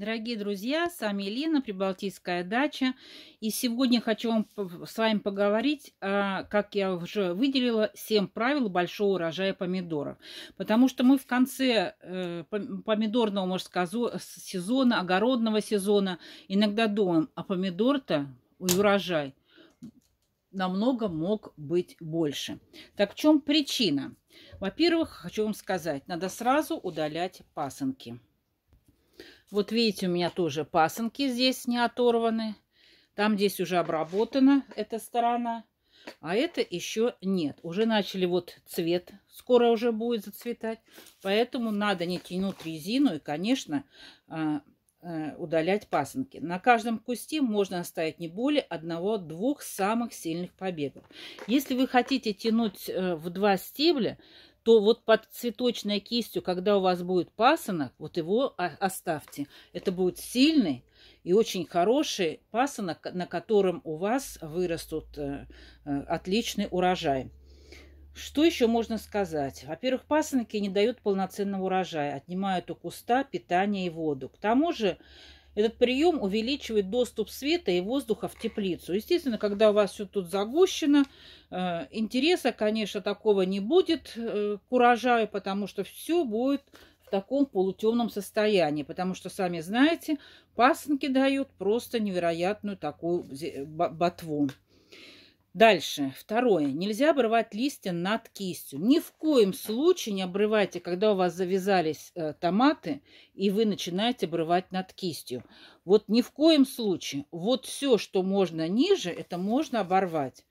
Дорогие друзья, с вами Елена, Прибалтийская дача. И сегодня хочу вам, с вами поговорить, а, как я уже выделила, 7 правил большого урожая помидоров. Потому что мы в конце э, помидорного, можно сказать, сезона, огородного сезона иногда думаем, а помидор-то, урожай, намного мог быть больше. Так в чем причина? Во-первых, хочу вам сказать, надо сразу удалять пасынки. Вот видите, у меня тоже пасынки здесь не оторваны. Там здесь уже обработана эта сторона. А это еще нет. Уже начали вот цвет. Скоро уже будет зацветать. Поэтому надо не тянуть резину и, конечно, а, а, удалять пасынки. На каждом кусте можно оставить не более одного-двух самых сильных побегов. Если вы хотите тянуть э, в два стебля, то вот под цветочной кистью, когда у вас будет пасынок, вот его оставьте. Это будет сильный и очень хороший пасынок, на котором у вас вырастут э, э, отличный урожай. Что еще можно сказать? Во-первых, пасынки не дают полноценного урожая, отнимают у куста питание и воду. К тому же этот прием увеличивает доступ света и воздуха в теплицу. Естественно, когда у вас все тут загущено, э, интереса, конечно, такого не будет э, к урожаю, потому что все будет в таком полутемном состоянии, потому что, сами знаете, пасынки дают просто невероятную такую ботву. Дальше. Второе. Нельзя обрывать листья над кистью. Ни в коем случае не обрывайте, когда у вас завязались э, томаты, и вы начинаете обрывать над кистью. Вот ни в коем случае. Вот все, что можно ниже, это можно оборвать.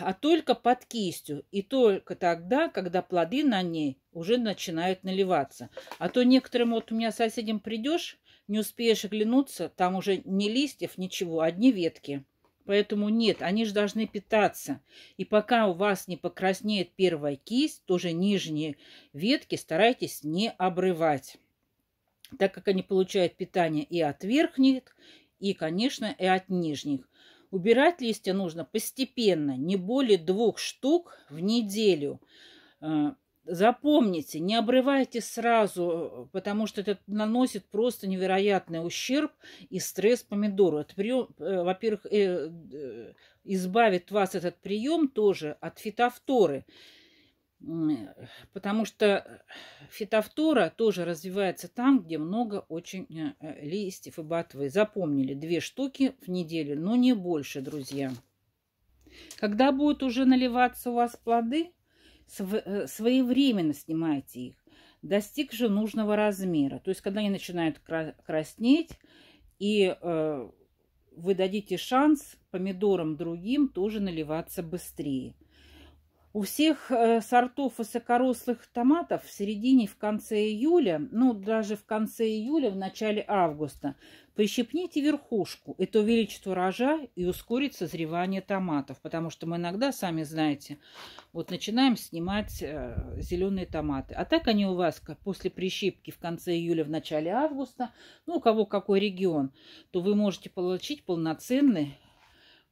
А только под кистью. И только тогда, когда плоды на ней уже начинают наливаться. А то некоторым, вот у меня соседям придешь, не успеешь оглянуться, там уже ни листьев, ничего, одни ветки. Поэтому нет, они же должны питаться. И пока у вас не покраснеет первая кисть, тоже нижние ветки старайтесь не обрывать, так как они получают питание и от верхних, и, конечно, и от нижних. Убирать листья нужно постепенно, не более двух штук в неделю. Э, Запомните, не обрывайте сразу, э, потому что это наносит просто невероятный ущерб и стресс помидору. Это прием, э, во-первых, э, избавит вас этот прием тоже от фитофторы, потому что фитофтора тоже развивается там, где много очень листьев и ботвы. Запомнили, две штуки в неделю, но не больше, друзья. Когда будут уже наливаться у вас плоды – Э, своевременно снимайте их, достиг же нужного размера. То есть, когда они начинают краснеть, и э, вы дадите шанс помидорам другим тоже наливаться быстрее. У всех э, сортов высокорослых томатов в середине, в конце июля, ну даже в конце июля, в начале августа, прищепните верхушку. Это увеличит урожай и ускорит созревание томатов, потому что мы иногда, сами знаете, вот начинаем снимать э, зеленые томаты. А так они у вас после прищипки в конце июля, в начале августа, ну у кого какой регион, то вы можете получить полноценный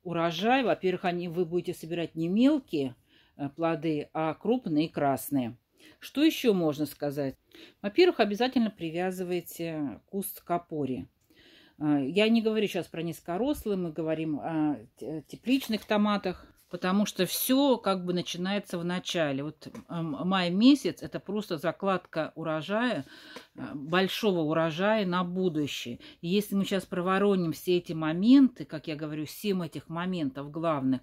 урожай. Во-первых, они вы будете собирать не мелкие, Э, плоды, а крупные и красные. Что еще можно сказать? Во-первых, обязательно привязывайте куст к опоре. Э, я не говорю сейчас про низкорослые, мы говорим о э, тепличных томатах потому что все как бы начинается в начале. Вот эм, май месяц – это просто закладка урожая, э, большого урожая на будущее. И если мы сейчас провороним все эти моменты, как я говорю, семь этих моментов главных,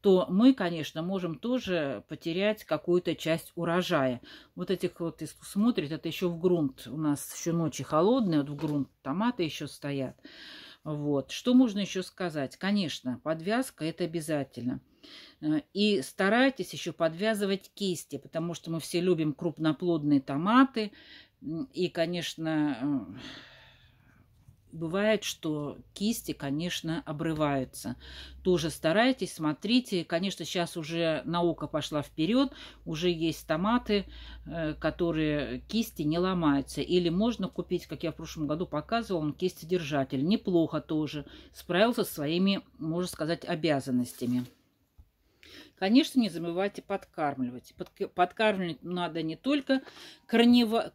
то мы, конечно, можем тоже потерять какую-то часть урожая. Вот этих вот, если смотрит, это еще в грунт. У нас еще ночи холодные, вот в грунт томаты еще стоят. Вот. Что можно еще сказать? Конечно, подвязка – это обязательно – Э, и старайтесь еще подвязывать кисти, потому что мы все любим крупноплодные томаты. И, конечно, э, бывает, что кисти, конечно, обрываются. Тоже старайтесь, смотрите. Конечно, сейчас уже наука пошла вперед, уже есть томаты, э, которые кисти не ломаются. Или можно купить, как я в прошлом году показывал, он кистедержатель. Неплохо тоже. Справился со своими, можно сказать, обязанностями. Конечно, не забывайте подкармливать. Подкармливать надо не только корнево,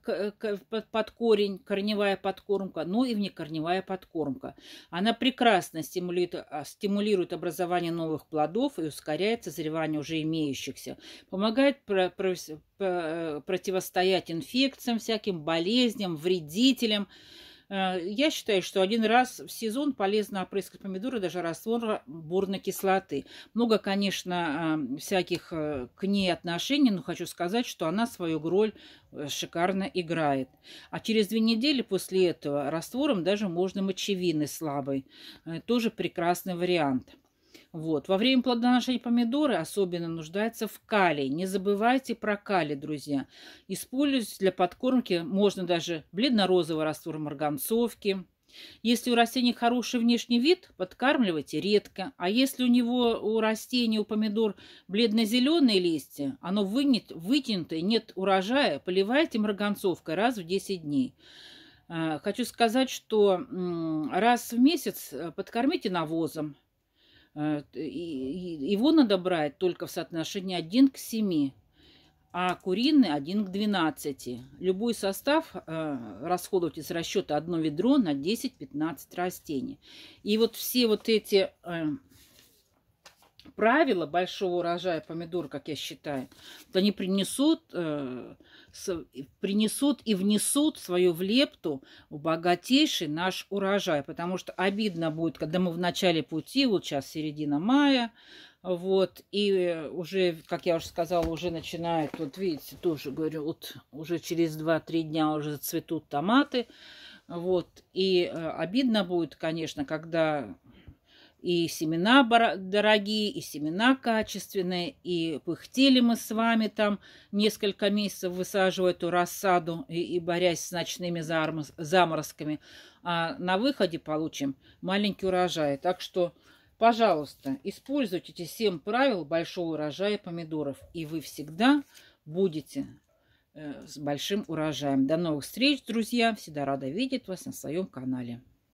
под корень, корневая подкормка, но и внекорневая подкормка. Она прекрасно стимулирует, а, стимулирует образование новых плодов и ускоряет созревание уже имеющихся. Помогает про, про, э, противостоять инфекциям, всяким болезням, вредителям. Э, я считаю, что один раз в сезон полезно опрыскать помидоры даже раствора бурной кислоты. Много, конечно, э, всяких э, к ней отношений, но хочу сказать, что она свою роль шикарно играет. А через две недели после этого раствором даже можно мочевины слабой. Тоже прекрасный вариант. Вот. Во время плодоношения помидоры особенно нуждаются в калии. Не забывайте про калий, друзья. Используйте для подкормки можно даже бледно-розовый раствор марганцовки, если у растения хороший внешний вид, подкармливайте редко. А если у него, у растения, у помидор бледно-зеленые листья, оно вынет, вытянутое, нет урожая, поливайте марганцовкой раз в 10 дней. Э, хочу сказать, что раз в месяц э, подкормите навозом, Э, его надо брать только в соотношении 1 к 7, а куриный 1 к 12. Любой состав э, расходовать из расчета одно ведро на 10-15 растений. И вот все вот эти э, правило большого урожая помидор, как я считаю, то они принесут, э, принесут и внесут свою влепту лепту в богатейший наш урожай. Потому что обидно будет, когда мы в начале пути, вот сейчас середина мая, вот, и э, уже, как я уже сказала, уже начинает, вот видите, тоже говорю, вот уже через 2-3 дня уже цветут томаты. Вот, и э, обидно будет, конечно, когда и семена дорогие, и семена качественные, и пыхтели мы с вами там несколько месяцев высаживая эту рассаду и, и борясь с ночными заморозками. А на выходе получим маленький урожай. Так что, пожалуйста, используйте эти семь правил большого урожая помидоров, и вы всегда будете э, с большим урожаем. До новых встреч, друзья! Всегда рада видеть вас на своем канале.